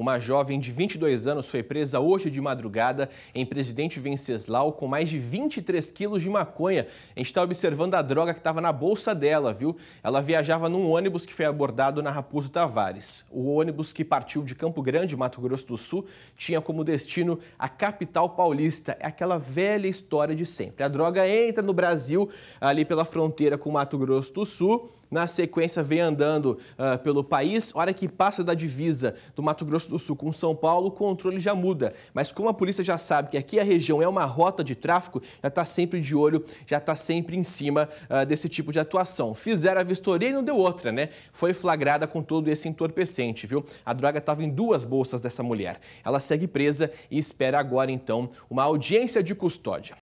Uma jovem de 22 anos foi presa hoje de madrugada em Presidente Venceslau com mais de 23 quilos de maconha. A gente está observando a droga que estava na bolsa dela, viu? Ela viajava num ônibus que foi abordado na Raposo Tavares. O ônibus que partiu de Campo Grande, Mato Grosso do Sul, tinha como destino a capital paulista. É aquela velha história de sempre. A droga entra no Brasil ali pela fronteira com Mato Grosso do Sul. Na sequência, vem andando uh, pelo país. Hora que passa da divisa do Mato Grosso do Sul com São Paulo, o controle já muda. Mas como a polícia já sabe que aqui a região é uma rota de tráfico, já está sempre de olho, já está sempre em cima uh, desse tipo de atuação. Fizeram a vistoria e não deu outra, né? Foi flagrada com todo esse entorpecente, viu? A droga estava em duas bolsas dessa mulher. Ela segue presa e espera agora, então, uma audiência de custódia.